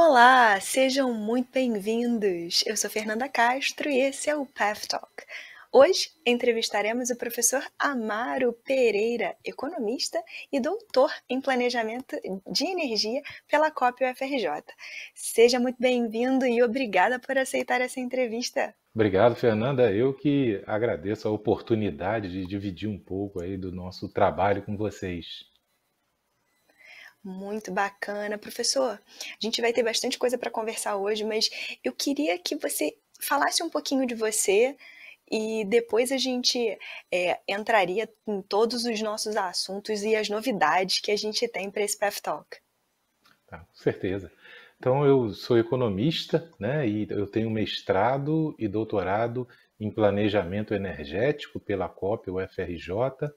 Olá, sejam muito bem-vindos! Eu sou Fernanda Castro e esse é o Path Talk. Hoje entrevistaremos o professor Amaro Pereira, economista e doutor em planejamento de energia pela COP UFRJ. Seja muito bem-vindo e obrigada por aceitar essa entrevista. Obrigado, Fernanda. Eu que agradeço a oportunidade de dividir um pouco aí do nosso trabalho com vocês. Muito bacana. Professor, a gente vai ter bastante coisa para conversar hoje, mas eu queria que você falasse um pouquinho de você e depois a gente é, entraria em todos os nossos assuntos e as novidades que a gente tem para esse PEF Talk. Tá, com certeza. Então, eu sou economista né, e eu tenho mestrado e doutorado em planejamento energético pela COP, UFRJ.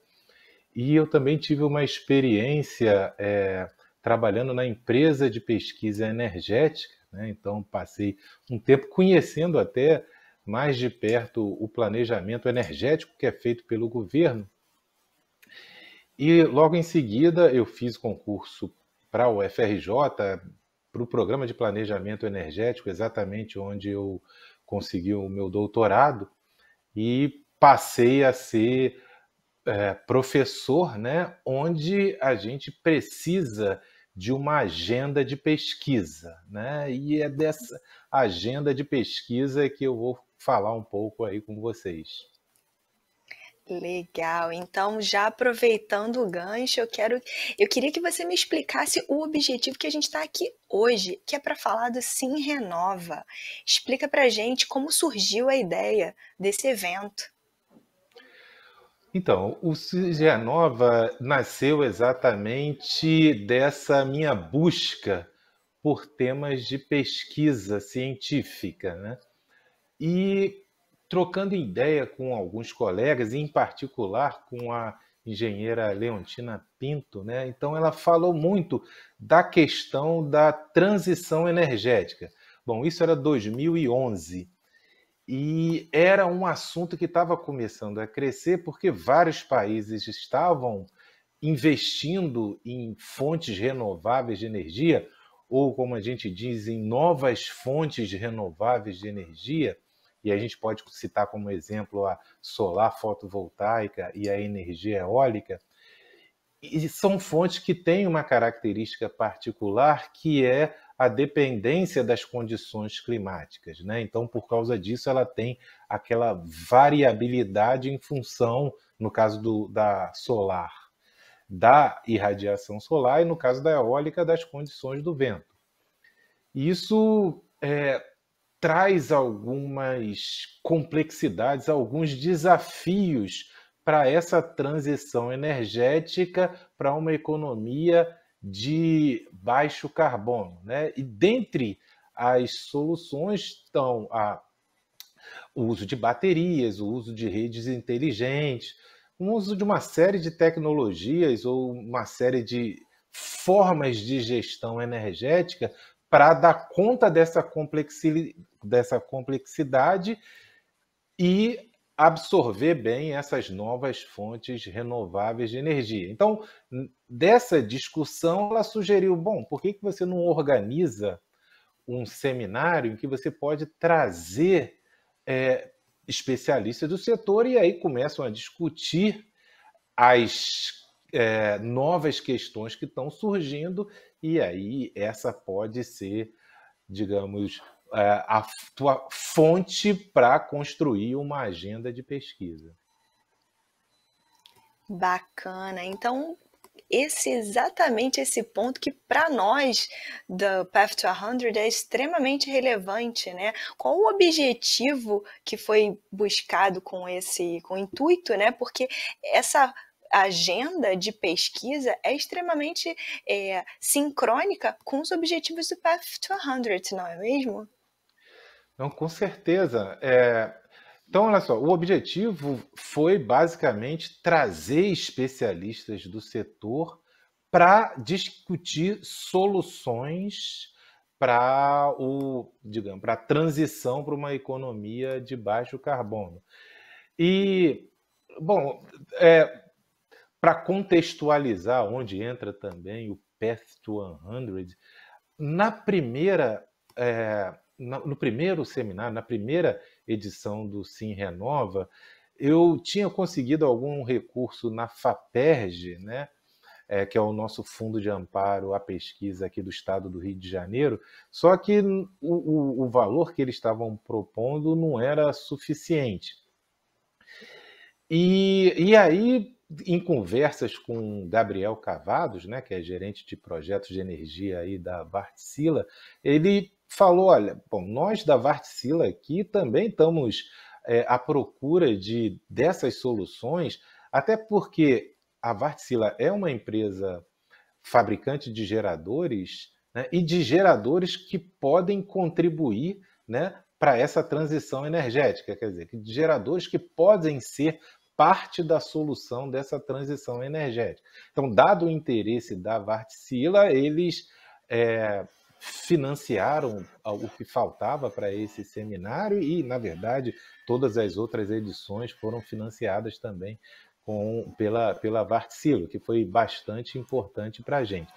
E eu também tive uma experiência é, trabalhando na empresa de pesquisa energética, né? então passei um tempo conhecendo até mais de perto o planejamento energético que é feito pelo governo. E logo em seguida eu fiz concurso para o FRJ, para o programa de planejamento energético, exatamente onde eu consegui o meu doutorado, e passei a ser é, professor, né, onde a gente precisa de uma agenda de pesquisa, né? E é dessa agenda de pesquisa que eu vou falar um pouco aí com vocês. Legal. Então, já aproveitando o gancho, eu quero, eu queria que você me explicasse o objetivo que a gente está aqui hoje, que é para falar do Sim Renova. Explica para gente como surgiu a ideia desse evento. Então, o Cisger Nova nasceu exatamente dessa minha busca por temas de pesquisa científica, né? E trocando ideia com alguns colegas, em particular com a engenheira Leontina Pinto, né? Então ela falou muito da questão da transição energética. Bom, isso era 2011 e era um assunto que estava começando a crescer porque vários países estavam investindo em fontes renováveis de energia, ou como a gente diz, em novas fontes renováveis de energia, e a gente pode citar como exemplo a solar fotovoltaica e a energia eólica, e são fontes que têm uma característica particular que é a dependência das condições climáticas. Né? Então, por causa disso, ela tem aquela variabilidade em função, no caso do, da solar, da irradiação solar e, no caso da eólica, das condições do vento. Isso é, traz algumas complexidades, alguns desafios para essa transição energética para uma economia de baixo carbono. Né? E dentre as soluções estão a, o uso de baterias, o uso de redes inteligentes, o uso de uma série de tecnologias ou uma série de formas de gestão energética para dar conta dessa, complexi dessa complexidade e absorver bem essas novas fontes renováveis de energia. Então, dessa discussão, ela sugeriu: bom, por que, que você não organiza um seminário em que você pode trazer é, especialistas do setor e aí começam a discutir as é, novas questões que estão surgindo, e aí essa pode ser, digamos, é, a tua fonte para construir uma agenda de pesquisa. Bacana. Então, esse exatamente esse ponto que para nós do Path to 100 é extremamente relevante, né? Qual o objetivo que foi buscado com esse com o intuito, né? Porque essa agenda de pesquisa é extremamente é, sincrônica com os objetivos do Path to 100, não é mesmo? Então, com certeza. É... Então, olha só, o objetivo foi basicamente trazer especialistas do setor para discutir soluções para o, digamos, para a transição para uma economia de baixo carbono. E, bom, é, para contextualizar onde entra também o Path to 100, na primeira é, no primeiro seminário, na primeira edição do Sim Renova, eu tinha conseguido algum recurso na FAPERJ, né? É, que é o nosso fundo de amparo à pesquisa aqui do estado do Rio de Janeiro, só que o, o, o valor que eles estavam propondo não era suficiente. E, e aí, em conversas com Gabriel Cavados, né, que é gerente de projetos de energia aí da BartSila ele falou: olha, bom, nós da Vartcila aqui também estamos é, à procura de dessas soluções, até porque a Vartcila é uma empresa fabricante de geradores né, e de geradores que podem contribuir né, para essa transição energética, quer dizer, de geradores que podem ser parte da solução dessa transição energética. Então, dado o interesse da Vartcila, eles é, financiaram o que faltava para esse seminário e, na verdade, todas as outras edições foram financiadas também com, pela, pela Vartsilo, que foi bastante importante para a gente.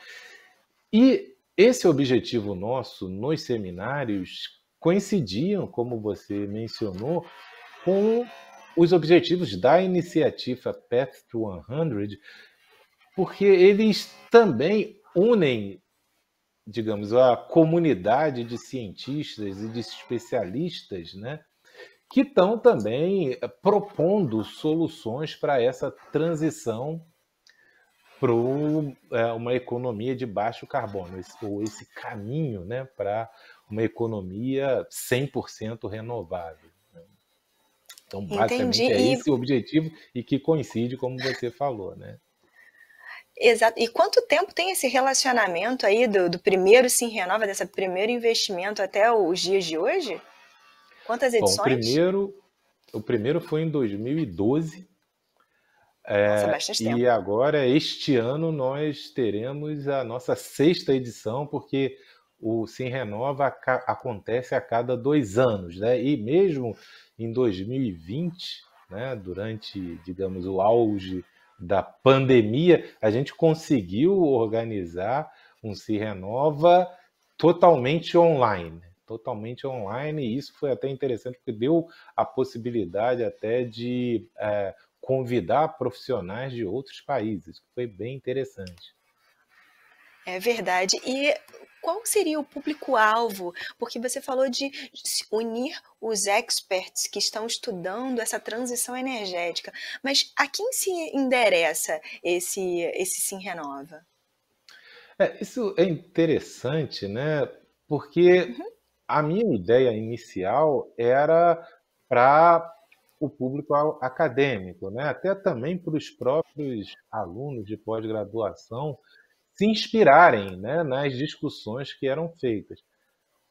E esse objetivo nosso nos seminários coincidiam, como você mencionou, com os objetivos da iniciativa Path to 100, porque eles também unem digamos, a comunidade de cientistas e de especialistas, né, que estão também eh, propondo soluções para essa transição para é, uma economia de baixo carbono, esse, ou esse caminho né, para uma economia 100% renovável. Né. Então, basicamente, Entendi. é esse o objetivo e que coincide, como você falou, né? Exato. E quanto tempo tem esse relacionamento aí do, do primeiro Sim Renova, desse primeiro investimento até os dias de hoje? Quantas edições? Bom, o, primeiro, o primeiro foi em 2012. É, e agora, este ano, nós teremos a nossa sexta edição, porque o Sim Renova acontece a cada dois anos, né? E mesmo em 2020, né, durante, digamos, o auge da pandemia, a gente conseguiu organizar um Se Renova totalmente online. Totalmente online, e isso foi até interessante, porque deu a possibilidade até de é, convidar profissionais de outros países, que foi bem interessante. É verdade. E qual seria o público-alvo? Porque você falou de unir os experts que estão estudando essa transição energética, mas a quem se endereça esse, esse Sim Renova? É, isso é interessante, né? Porque uhum. a minha ideia inicial era para o público acadêmico, né? até também para os próprios alunos de pós-graduação se inspirarem né, nas discussões que eram feitas.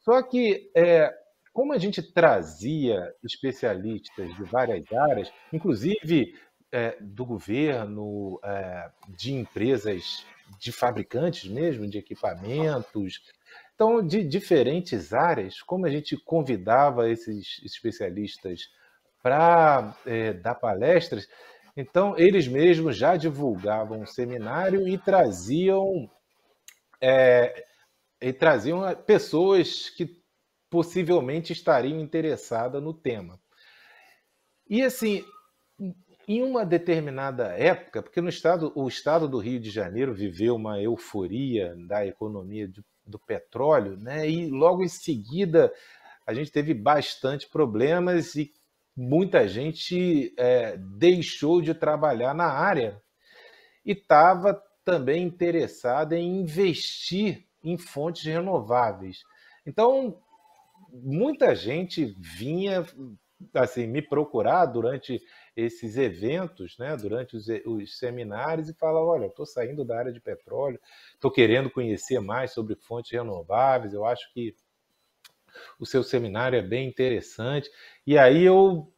Só que, é, como a gente trazia especialistas de várias áreas, inclusive é, do governo, é, de empresas, de fabricantes mesmo, de equipamentos, então, de diferentes áreas, como a gente convidava esses especialistas para é, dar palestras, então, eles mesmos já divulgavam o seminário e traziam, é, e traziam é, pessoas que possivelmente estariam interessadas no tema. E assim, em uma determinada época, porque no estado, o estado do Rio de Janeiro viveu uma euforia da economia do, do petróleo, né? E logo em seguida a gente teve bastante problemas e muita gente é, deixou de trabalhar na área e estava também interessada em investir em fontes renováveis. Então, muita gente vinha assim me procurar durante esses eventos, né, durante os, os seminários e falar, olha, estou saindo da área de petróleo, estou querendo conhecer mais sobre fontes renováveis, eu acho que o seu seminário é bem interessante. E aí eu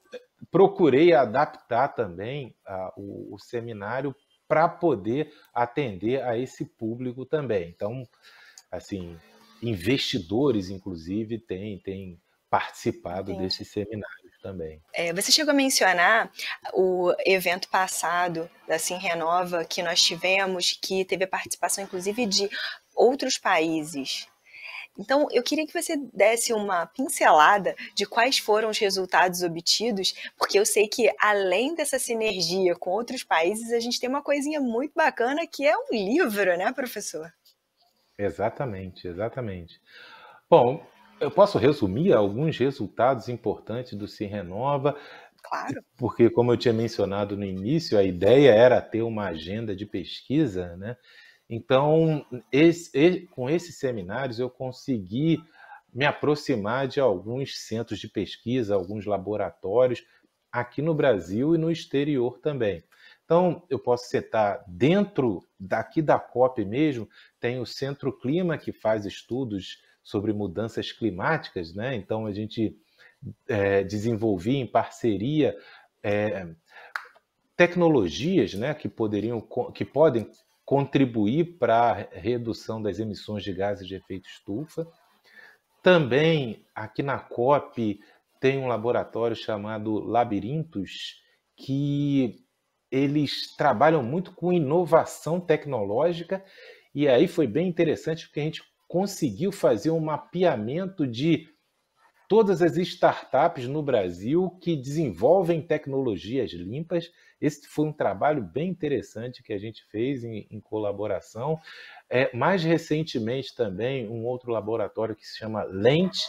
procurei adaptar também o, o, seminário para poder atender a esse público também. Então, assim, investidores, inclusive, têm têm participado Sim. desses seminários também. É, você chegou a mencionar o evento passado da Sim Renova que nós tivemos, que teve a participação, inclusive, de outros países então, eu queria que você desse uma pincelada de quais foram os resultados obtidos, porque eu sei que além dessa sinergia com outros países, a gente tem uma coisinha muito bacana que é um livro, né, professor? Exatamente, exatamente. Bom, eu posso resumir alguns resultados importantes do Se Renova. Claro. Porque, como eu tinha mencionado no início, a ideia era ter uma agenda de pesquisa, né? Então, esse, com esses seminários, eu consegui me aproximar de alguns centros de pesquisa, alguns laboratórios aqui no Brasil e no exterior também. Então, eu posso citar dentro daqui da COP mesmo, tem o Centro Clima, que faz estudos sobre mudanças climáticas, né? Então, a gente é, desenvolvia em parceria é, tecnologias né, que, poderiam, que podem contribuir para a redução das emissões de gases de efeito estufa. Também aqui na COP tem um laboratório chamado Labirintos que eles trabalham muito com inovação tecnológica e aí foi bem interessante porque a gente conseguiu fazer um mapeamento de todas as startups no Brasil que desenvolvem tecnologias limpas esse foi um trabalho bem interessante que a gente fez em, em colaboração. É, mais recentemente também, um outro laboratório que se chama Lente,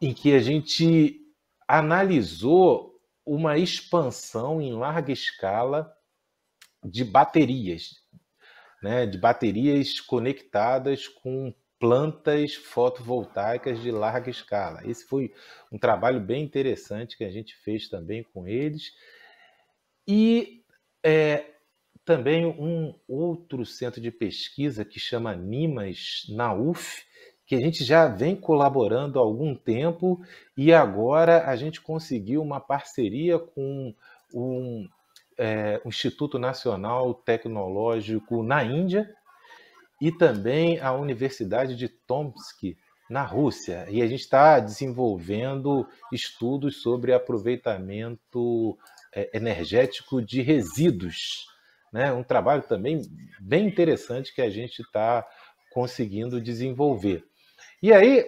em que a gente analisou uma expansão em larga escala de baterias, né, de baterias conectadas com plantas fotovoltaicas de larga escala. Esse foi um trabalho bem interessante que a gente fez também com eles. E é, também um outro centro de pesquisa que chama NIMAS, na UF, que a gente já vem colaborando há algum tempo e agora a gente conseguiu uma parceria com um, é, o Instituto Nacional Tecnológico na Índia e também a Universidade de Tomsk, na Rússia. E a gente está desenvolvendo estudos sobre aproveitamento é, energético de resíduos. Né? Um trabalho também bem interessante que a gente está conseguindo desenvolver. E aí,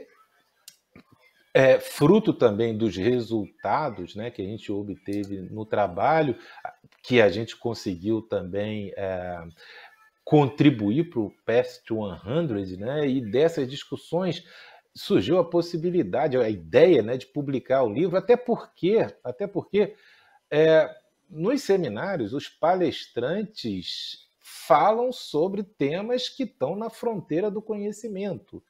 é, fruto também dos resultados né, que a gente obteve no trabalho, que a gente conseguiu também é, contribuir para o Past 100, né, e dessas discussões surgiu a possibilidade, a ideia né, de publicar o livro, até porque, até porque é, nos seminários, os palestrantes falam sobre temas que estão na fronteira do conhecimento.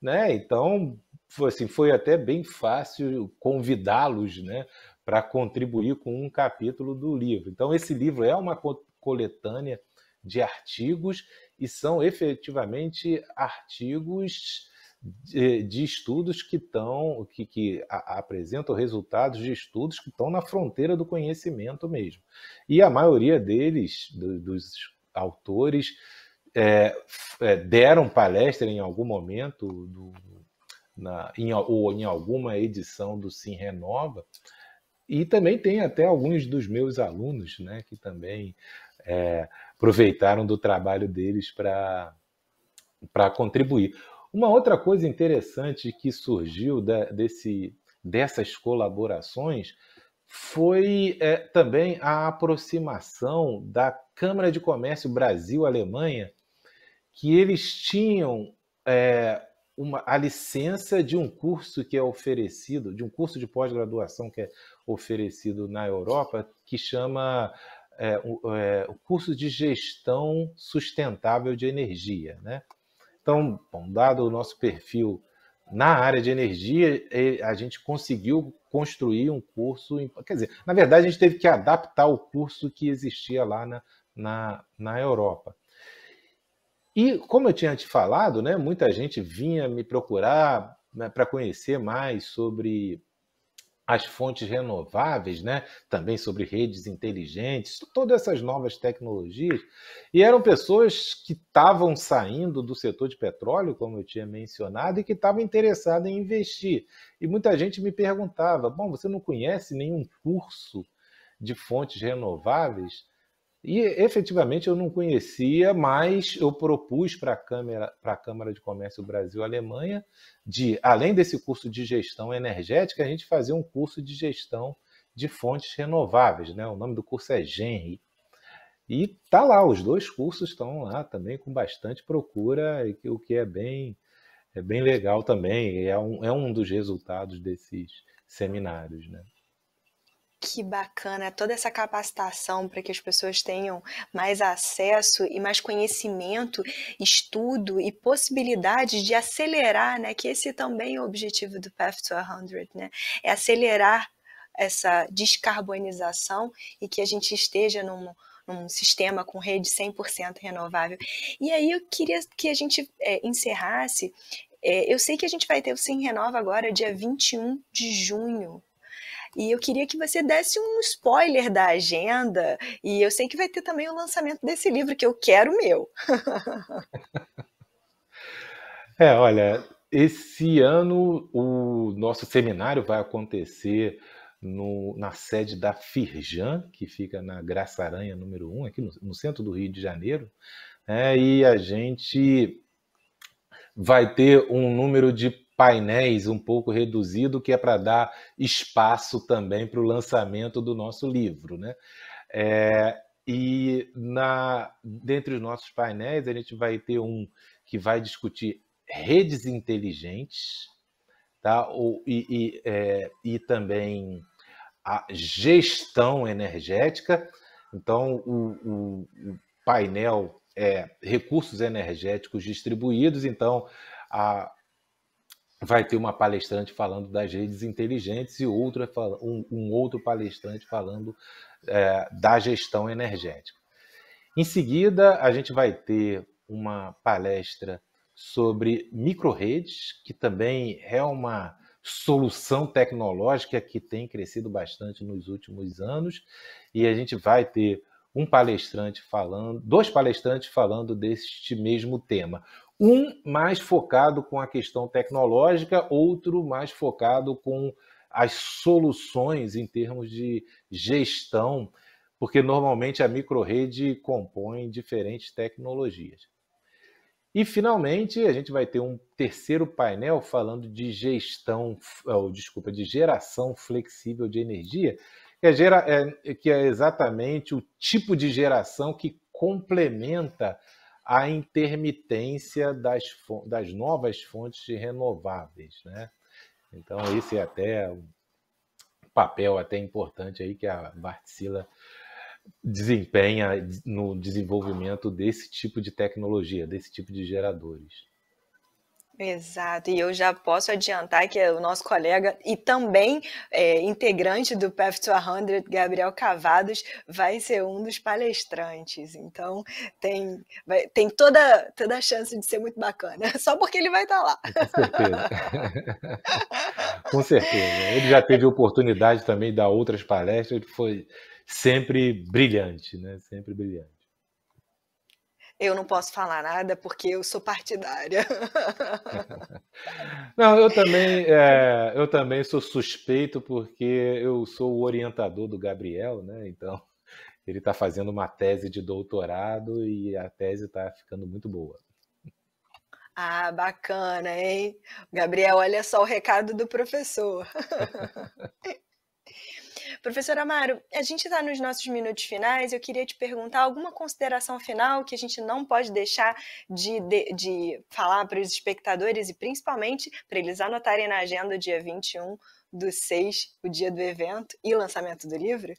Né? Então, foi, assim, foi até bem fácil convidá-los né, para contribuir com um capítulo do livro. Então, esse livro é uma coletânea de artigos e são efetivamente artigos de, de estudos que estão, que, que a, apresentam resultados de estudos que estão na fronteira do conhecimento mesmo. E a maioria deles, do, dos autores, é, é, deram palestra em algum momento do, na, em, ou em alguma edição do Sim Renova. E também tem até alguns dos meus alunos, né, que também é, aproveitaram do trabalho deles para contribuir. Uma outra coisa interessante que surgiu da, desse, dessas colaborações foi é, também a aproximação da Câmara de Comércio Brasil-Alemanha, que eles tinham é, uma, a licença de um curso que é oferecido, de um curso de pós-graduação que é oferecido na Europa, que chama é, o, é, o curso de gestão sustentável de energia, né? Então, bom, dado o nosso perfil na área de energia, a gente conseguiu construir um curso. Quer dizer, na verdade, a gente teve que adaptar o curso que existia lá na, na, na Europa. E, como eu tinha te falado, né, muita gente vinha me procurar né, para conhecer mais sobre as fontes renováveis, né? também sobre redes inteligentes, todas essas novas tecnologias. E eram pessoas que estavam saindo do setor de petróleo, como eu tinha mencionado, e que estavam interessadas em investir. E muita gente me perguntava: bom, você não conhece nenhum curso de fontes renováveis? E efetivamente eu não conhecia, mas eu propus para a Câmara, Câmara de Comércio Brasil-Alemanha de, além desse curso de gestão energética, a gente fazer um curso de gestão de fontes renováveis. Né? O nome do curso é GENRI. E tá lá, os dois cursos estão lá também com bastante procura, o que é bem, é bem legal também, é um, é um dos resultados desses seminários. Né? Que bacana toda essa capacitação para que as pessoas tenham mais acesso e mais conhecimento, estudo e possibilidade de acelerar, né? Que esse também é o objetivo do Path to 100, né? É acelerar essa descarbonização e que a gente esteja num, num sistema com rede 100% renovável. E aí eu queria que a gente é, encerrasse. É, eu sei que a gente vai ter o Sim Renova agora, dia 21 de junho, e eu queria que você desse um spoiler da agenda. E eu sei que vai ter também o lançamento desse livro, que eu quero meu. é, olha, esse ano o nosso seminário vai acontecer no, na sede da Firjan, que fica na Graça Aranha número 1, aqui no, no centro do Rio de Janeiro. Né? E a gente vai ter um número de painéis um pouco reduzido, que é para dar espaço também para o lançamento do nosso livro. Né? É, e na, dentre os nossos painéis, a gente vai ter um que vai discutir redes inteligentes tá? o, e, e, é, e também a gestão energética. Então, o, o, o painel é recursos energéticos distribuídos, então a, vai ter uma palestrante falando das redes inteligentes e outra, é um, um outro palestrante falando é, da gestão energética. Em seguida, a gente vai ter uma palestra sobre micro redes que também é uma solução tecnológica que tem crescido bastante nos últimos anos, e a gente vai ter um palestrante falando, dois palestrantes falando deste mesmo tema. Um mais focado com a questão tecnológica, outro mais focado com as soluções em termos de gestão, porque normalmente a micro rede compõe diferentes tecnologias. E finalmente, a gente vai ter um terceiro painel falando de gestão, ou desculpa, de geração flexível de energia, que é, gera, é, que é exatamente o tipo de geração que complementa a intermitência das, das novas fontes renováveis. Né? Então, esse é até um papel até importante aí que a Vartzila desempenha no desenvolvimento desse tipo de tecnologia, desse tipo de geradores. Exato, e eu já posso adiantar que é o nosso colega e também é, integrante do Path to 100, Gabriel Cavados, vai ser um dos palestrantes. Então, tem, vai, tem toda, toda a chance de ser muito bacana, só porque ele vai estar tá lá. Com certeza. Com certeza. Ele já teve oportunidade também de dar outras palestras, foi sempre brilhante, né? Sempre brilhante eu não posso falar nada porque eu sou partidária. não, eu também, é, eu também sou suspeito porque eu sou o orientador do Gabriel, né? Então ele está fazendo uma tese de doutorado e a tese está ficando muito boa. Ah, bacana, hein? Gabriel, olha só o recado do professor. Professor Amaro, a gente está nos nossos minutos finais. Eu queria te perguntar alguma consideração final que a gente não pode deixar de, de, de falar para os espectadores e principalmente para eles anotarem na agenda o dia 21 do 6, o dia do evento e lançamento do livro?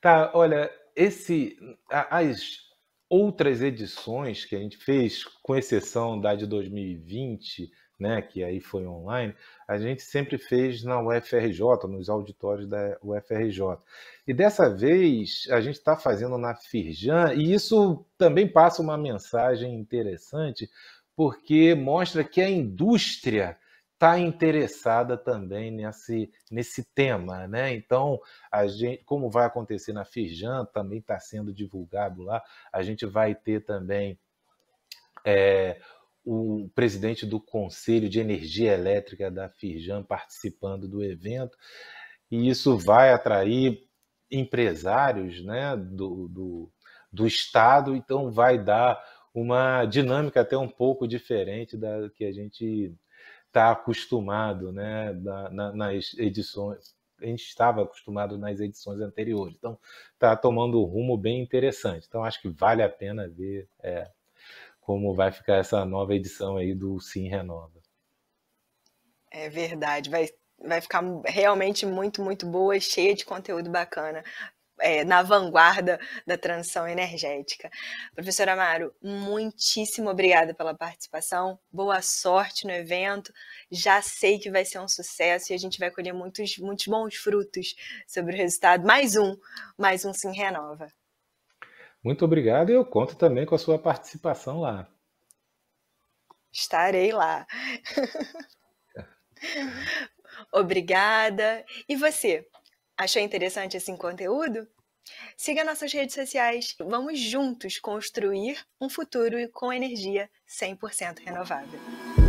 Tá, olha, esse as outras edições que a gente fez, com exceção da de 2020, né, que aí foi online, a gente sempre fez na UFRJ, nos auditórios da UFRJ. E dessa vez a gente está fazendo na Firjan, e isso também passa uma mensagem interessante, porque mostra que a indústria está interessada também nesse, nesse tema, né? Então, a gente, como vai acontecer na Firjan, também está sendo divulgado lá, a gente vai ter também é, o presidente do Conselho de Energia Elétrica da Firjan participando do evento, e isso vai atrair empresários né, do, do, do Estado, então vai dar uma dinâmica até um pouco diferente da que a gente está acostumado né, na, nas edições. A gente estava acostumado nas edições anteriores. Então, está tomando um rumo bem interessante. Então, acho que vale a pena ver é, como vai ficar essa nova edição aí do Sim Renova. É verdade, vai, vai ficar realmente muito, muito boa cheia de conteúdo bacana. É, na vanguarda da transição energética. Professor Amaro, muitíssimo obrigada pela participação, boa sorte no evento, já sei que vai ser um sucesso e a gente vai colher muitos, muitos bons frutos sobre o resultado. Mais um, mais um Sim Renova. Muito obrigado e eu conto também com a sua participação lá. Estarei lá. Obrigada. E você? Achou interessante esse conteúdo? Siga nossas redes sociais. Vamos juntos construir um futuro com energia 100% renovável.